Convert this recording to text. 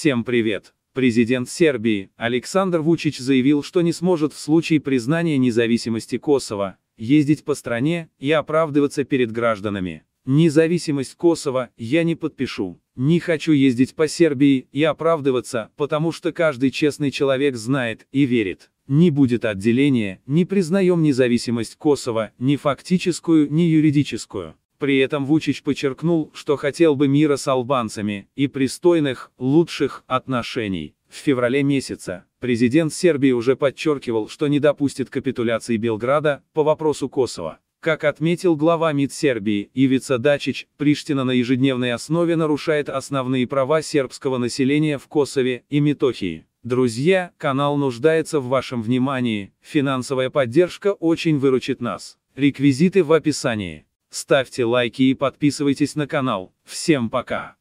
Всем привет! Президент Сербии, Александр Вучич заявил, что не сможет в случае признания независимости Косово ездить по стране и оправдываться перед гражданами. Независимость Косово я не подпишу. Не хочу ездить по Сербии и оправдываться, потому что каждый честный человек знает и верит. Не будет отделения, не признаем независимость Косово, ни фактическую, ни юридическую. При этом Вучич подчеркнул, что хотел бы мира с албанцами и пристойных, лучших отношений. В феврале месяца президент Сербии уже подчеркивал, что не допустит капитуляции Белграда по вопросу Косово. Как отметил глава МИД Сербии Ивица Дачич, Приштина на ежедневной основе нарушает основные права сербского населения в Косове и Метохии. Друзья, канал нуждается в вашем внимании, финансовая поддержка очень выручит нас. Реквизиты в описании. Ставьте лайки и подписывайтесь на канал. Всем пока!